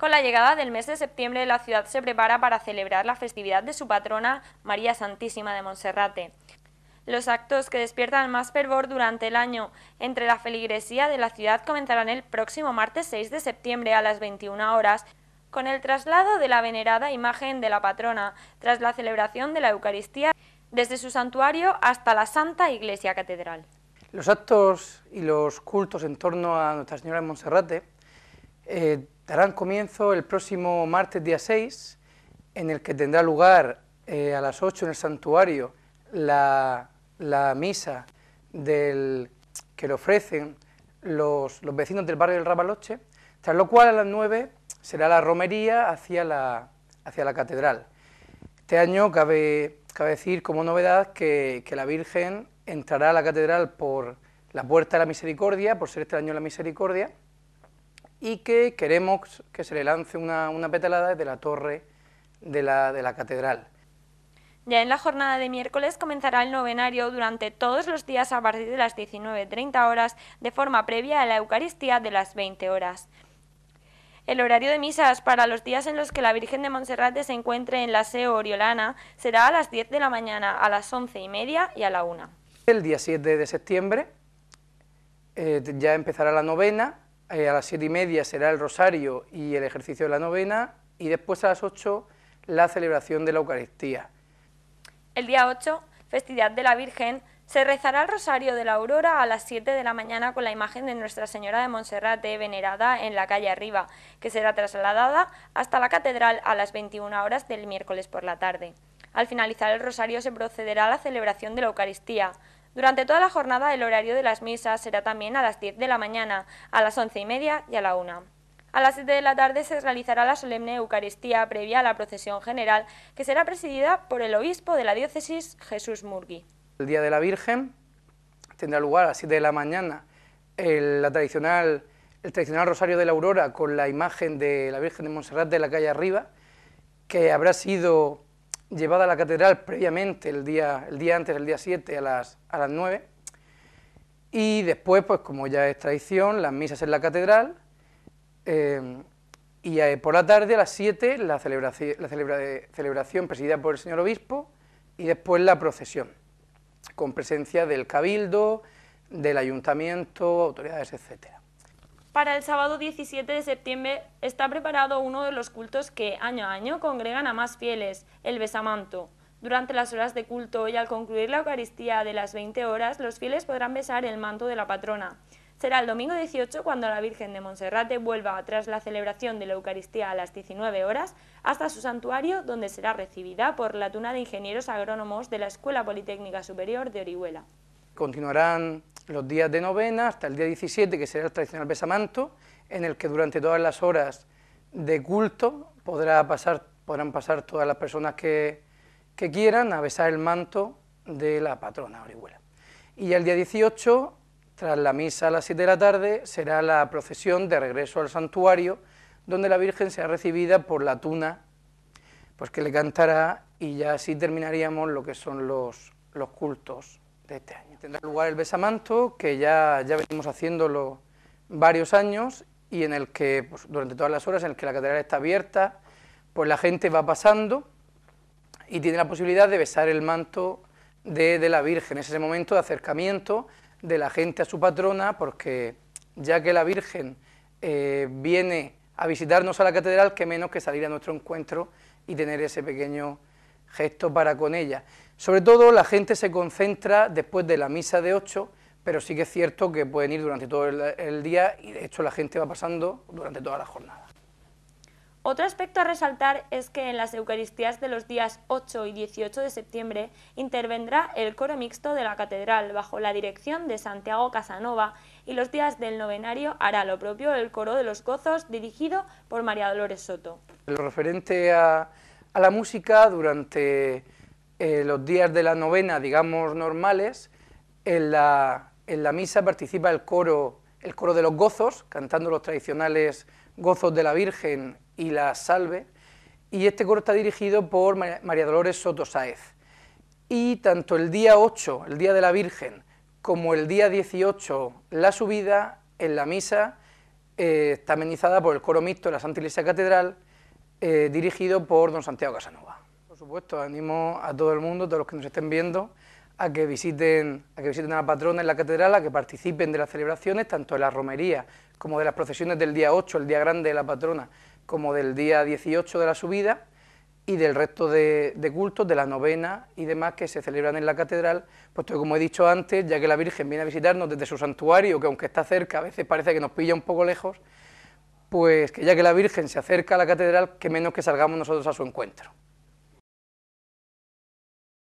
Con la llegada del mes de septiembre, la ciudad se prepara para celebrar la festividad de su patrona, María Santísima de Monserrate. Los actos que despiertan más fervor durante el año entre la feligresía de la ciudad comenzarán el próximo martes 6 de septiembre a las 21 horas con el traslado de la venerada imagen de la patrona tras la celebración de la Eucaristía desde su santuario hasta la Santa Iglesia Catedral. Los actos y los cultos en torno a Nuestra Señora de Monserrate eh, darán comienzo el próximo martes día 6, en el que tendrá lugar eh, a las 8 en el santuario la, misa que le ofrecen los, vecinos del barrio del Rabaloche, tras lo cual a las 9 será la romería hacia la, hacia la catedral. Este año cabe, cabe decir como novedad que, que la Virgen entrará a la catedral por la Puerta de la Misericordia, por ser este año la Misericordia, y que queremos que se le lance una, petalada desde la torre de la, de la catedral. Ya en la jornada de miércoles comenzará el novenario durante todos los días a partir de las 19.30 horas, de forma previa a la Eucaristía de las 20 horas. El horario de misas para los días en los que la Virgen de Monserrate se encuentre en la SEO Oriolana será a las 10 de la mañana, a las 11 y media y a la 1. El día 7 de septiembre eh, ya empezará la novena eh, a las siete y media será el rosario y el ejercicio de la novena, y después a las 8 la celebración de la Eucaristía. El día 8, festividad de la Virgen, se rezará el Rosario de la Aurora a las 7 de la mañana con la imagen de Nuestra Señora de Monserrate venerada en la calle arriba, que será trasladada hasta la catedral a las 21 horas del miércoles por la tarde. Al finalizar el Rosario se procederá a la celebración de la Eucaristía, durante toda la jornada el horario de las misas será también a las 10 de la mañana, a las 11 y media y a la 1. A las 7 de la tarde se realizará la solemne Eucaristía previa a la procesión general, que será presidida por el obispo de la diócesis, Jesús Murgui. El Día de la Virgen tendrá lugar a las 7 de la mañana el, tradicional, el tradicional Rosario de la Aurora con la imagen de la Virgen de Montserrat de la calle arriba, que habrá sido llevada a la catedral previamente, el día, el día antes, el día 7, a las, a las 9. Y después, pues como ya es tradición, las misas en la catedral. Eh, y por la tarde, a las 7, la, la celebración presidida por el señor obispo y después la procesión, con presencia del cabildo, del ayuntamiento, autoridades, etcétera. Para el sábado 17 de septiembre está preparado uno de los cultos que año a año congregan a más fieles, el besamanto. Durante las horas de culto y al concluir la Eucaristía de las 20 horas, los fieles podrán besar el manto de la patrona. Será el domingo 18 cuando la Virgen de Monserrate vuelva tras la celebración de la Eucaristía a las 19 horas hasta su santuario donde será recibida por la tuna de ingenieros agrónomos de la Escuela Politécnica Superior de Orihuela. Continuarán los días de novena hasta el día 17, que será el tradicional besamanto, en el que durante todas las horas de culto podrá pasar, podrán pasar todas las personas que, quieran a besar el manto de la patrona Orihuela. Y el día 18, tras la misa a las 7 de la tarde, será la procesión de regreso al santuario, donde la Virgen será recibida por la tuna, pues que le cantará y ya así terminaríamos lo que son los, los cultos Tendrá este lugar el besamanto, que ya, ya venimos haciéndolo varios años y en el que pues, durante todas las horas en el que la catedral está abierta, pues la gente va pasando y tiene la posibilidad de besar el manto de, la Virgen. Es ese momento de acercamiento de la gente a su patrona, porque ya que la Virgen eh, viene a visitarnos a la catedral, que menos que salir a nuestro encuentro y tener ese pequeño gesto para con ella. Sobre todo la gente se concentra después de la misa de 8, pero sí que es cierto que pueden ir durante todo el, día y de hecho la gente va pasando durante toda la jornada. Otro aspecto a resaltar es que en las Eucaristías de los días 8 y 18 de septiembre intervendrá el coro mixto de la catedral bajo la dirección de Santiago Casanova y los días del novenario hará lo propio el coro de los gozos dirigido por María Dolores Soto. Lo referente a a la música durante eh, los días de la novena, digamos, normales. En la, misa participa el coro, el coro de los gozos, cantando los tradicionales gozos de la Virgen y la Salve. Y este coro está dirigido por María Dolores Soto Saez. Y tanto el día 8, el día de la Virgen, como el día 18, la subida en la misa eh, está amenizada por el coro mixto de la Santa Iglesia Catedral eh, dirigido por don Santiago Casanova. Por supuesto, animo a todo el mundo, todos los que nos estén viendo, a que visiten a, que visiten a la patrona en la catedral, a que participen de las celebraciones, tanto de la romería como de las procesiones del día 8, el día grande de la patrona, como del día 18 de la subida, y del resto de, de, cultos, de la novena y demás que se celebran en la catedral, puesto que como he dicho antes, ya que la Virgen viene a visitarnos desde su santuario, que aunque está cerca, a veces parece que nos pilla un poco lejos, pues que ya que la Virgen se acerca a la catedral, que menos que salgamos nosotros a su encuentro.